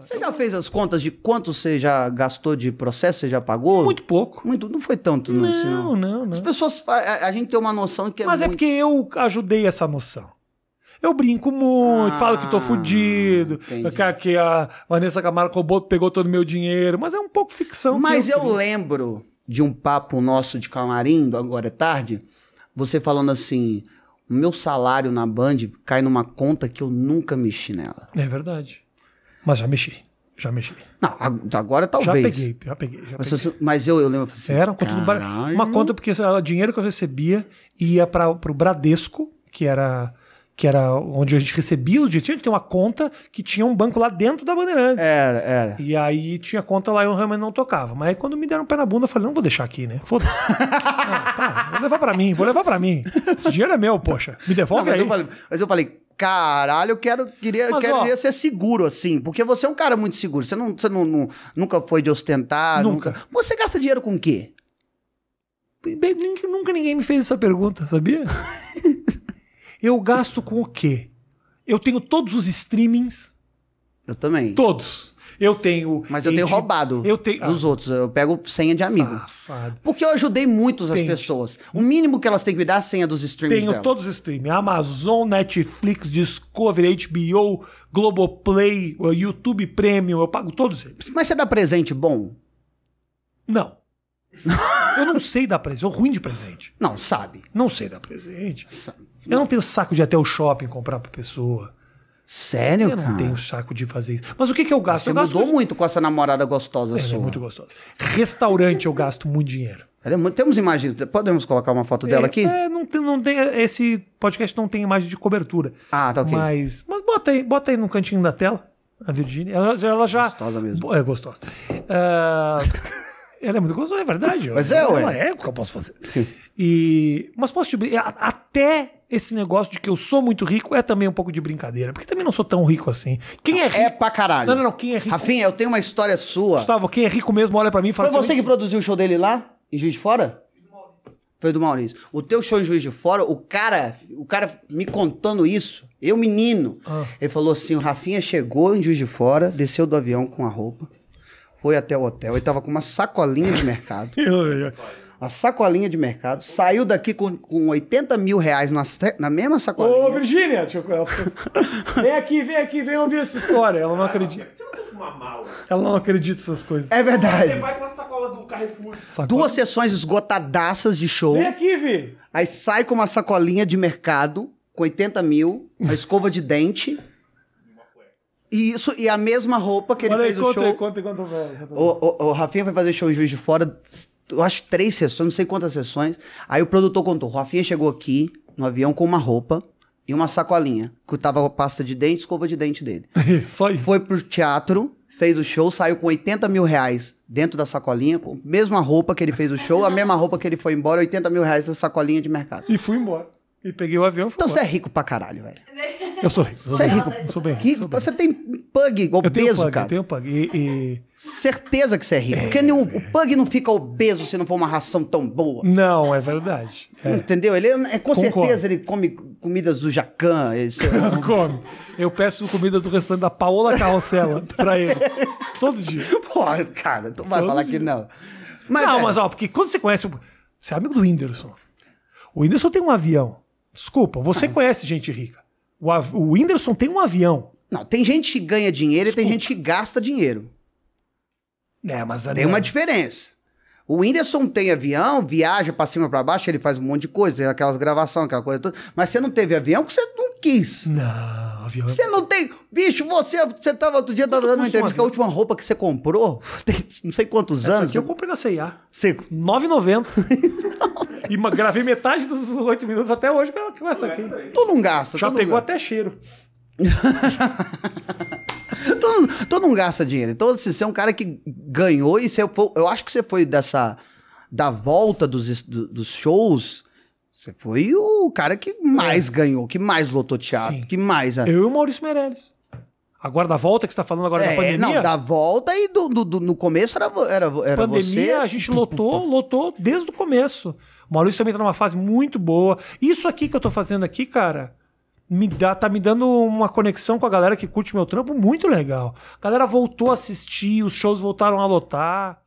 Você já fez as contas de quanto você já gastou de processo, você já pagou? Muito pouco. Muito, não foi tanto, não. Não, senão. Assim, não, não. As pessoas. A, a, gente tem uma noção que é. Mas é muito... é porque eu ajudei essa noção. Eu brinco muito, ah, falo que tô ah, fudido, que, que, a Vanessa Camargo pegou todo o meu dinheiro, mas é um pouco ficção. Mas eu, eu lembro de um papo nosso de camarim, do agora é tarde, você falando assim: o meu salário na Band cai numa conta que eu nunca mexi nela. É verdade. Mas já mexi. Já mexi. Não, agora talvez. Já peguei, já peguei. Já mas, peguei. mas, eu, eu lembro assim. Era uma conta, do Bar... uma conta porque o dinheiro que eu recebia ia para o Bradesco, que era que era onde a gente recebia os dinheiro. Tinha uma conta que tinha um banco lá dentro da Bandeirantes. Era, era. E aí tinha conta lá e o realmente não tocava. Mas aí quando me deram um pé na bunda, eu falei, não vou deixar aqui, né? Foda-se. ah, vou levar para mim, vou levar para mim. Esse dinheiro é meu, poxa. Me devolve não, mas aí. Eu falei, mas eu falei, caralho, eu quero, queria, Mas, queria ó, ser seguro, assim. Porque você é um cara muito seguro. Você, não, você não, não nunca foi de ostentar. Nunca. nunca. Você gasta dinheiro com o quê? Bem, nunca ninguém me fez essa pergunta, sabia? eu gasto com o quê? Eu tenho todos os streamings. Eu também. Todos. Eu tenho. Mas eu tenho de... roubado eu te... dos ah. outros. Eu pego senha de amigo. Safado. Porque eu ajudei muitas as pessoas. O mínimo que elas têm que me dar é a senha dos streams. Tenho dela. todos os streams: Amazon, Netflix, Discovery, HBO, Globoplay, YouTube Premium. Eu pago todos eles. Mas você dá presente bom? Não. eu não sei dar presente. Eu sou ruim de presente. Não, sabe. Não sei dar presente. Sabe. Eu não tenho saco de ir até o shopping comprar pra pessoa. Sério, eu cara? Eu não tenho saco de fazer isso. Mas o que, que eu gasto? Você eu gasto mudou com... muito com essa namorada gostosa Ela é, é sua. é muito gostosa. Restaurante eu gasto muito dinheiro. É muito... Temos imagens. Podemos colocar uma foto dela é, aqui? É, não tem, não tem, esse podcast não tem imagem de cobertura. Ah, tá ok. Mas, mas bota, aí, bota aí no cantinho da tela. A Virgínia, ela, ela, já. Gostosa mesmo. É gostosa. Uh, ela é muito gostosa, é verdade. Mas é, ué. é o que eu posso fazer. E, mas posso te brincar. Até esse negócio de que eu sou muito rico é também um pouco de brincadeira. Porque também não sou tão rico assim. Quem é rico. É pra caralho. Não, não, não. Quem é rico. Rafinha, eu tenho uma história sua. Gustavo, quem é rico mesmo olha pra mim e fala Foi assim, você que produziu o show dele lá? Em Juiz de Fora? Foi do Maurício. O teu show em Juiz de Fora, o cara, o cara me contando isso, eu menino, ah. ele falou assim: o Rafinha chegou em Juiz de Fora, desceu do avião com a roupa foi até o hotel e tava com uma sacolinha de mercado. uma sacolinha de mercado, saiu daqui com, com 80 mil reais na, na mesma sacolinha. Ô, Virgínia, vem aqui, vem aqui, vem ouvir essa história. Ela não acredita. Você não tá com uma mala. Ela não acredita essas coisas. É verdade. Você vai com a sacola do Carrefour. Sacola? Duas sessões esgotadaças de show. Vem aqui, Vi. Aí sai com uma sacolinha de mercado, com 80 mil, uma escova de dente. E isso, e a mesma roupa que ele fez conta, o show. Aí, conta, conta, conta, o, o, o Rafinha foi fazer show em Juiz de Fora, eu acho três sessões, não sei quantas sessões. Aí o produtor contou: o Rafinha chegou aqui no avião com uma roupa e uma sacolinha, que tava pasta de dente, escova de dente dele. É só isso. Foi pro teatro, fez o show, saiu com 80 mil reais dentro da sacolinha, com a mesma roupa que ele fez o show, a mesma roupa que ele foi embora, 80 mil reais na sacolinha de mercado. E fui embora. E peguei o avião e fui Então embora. você é rico pra caralho, velho. Eu sou rico. Você é rico. Eu sou bem rico. rico. Sou bem. Você tem pug obeso, cara. Eu tenho pug. E, e... Certeza que você é rico. É... Porque o, o pug não fica obeso se não for uma ração tão boa. Não, é verdade. É. Entendeu? Ele é, é com Concordo. certeza ele come comidas do Jacan. Não... É come. Eu peço comidas do restaurante da Paola Carrossela pra ele. Todo dia. Pô, cara, tu vai Todo falar dia. que não. Mas, não, é... mas ó, porque quando você conhece. O... Você é amigo do Whindersson. O Whindersson tem um avião. Desculpa, você ah. conhece gente rica. O, o Whindersson tem um avião. Não, tem gente que ganha dinheiro Desculpa. e tem gente que gasta dinheiro. É, mas Tem uma diferença. O Whindersson tem avião, viaja pra cima para baixo, ele faz um monte de coisa, aquelas gravações, aquela coisa toda. Mas você não teve avião porque você não quis. Não, avião. É você não tem. Bicho, você, você tava outro dia tava dando uma entrevista a última roupa que você comprou, tem não sei quantos Essa anos. Aqui eu comprei na CIA. Seco. 9,90. E gravei metade dos oito minutos até hoje com essa aqui. Tu não gasta. Já pegou gasta. até cheiro. tu, não, tu não gasta dinheiro. Então, assim, você é um cara que ganhou e você foi, eu acho que você foi dessa... Da volta dos, dos shows... Você foi o cara que mais é. ganhou, que mais lotou teatro, Sim. que mais... É. Eu e o Maurício Meirelles. Agora da volta que você está falando agora é, da pandemia? Não, da volta e do, do, do no começo era, era, era pandemia, você... a gente lotou, lotou desde o começo. O Maurício também está numa fase muito boa. Isso aqui que eu estou fazendo aqui, cara, me dá, tá me dando uma conexão com a galera que curte meu trampo muito legal. A galera voltou a assistir, os shows voltaram a lotar.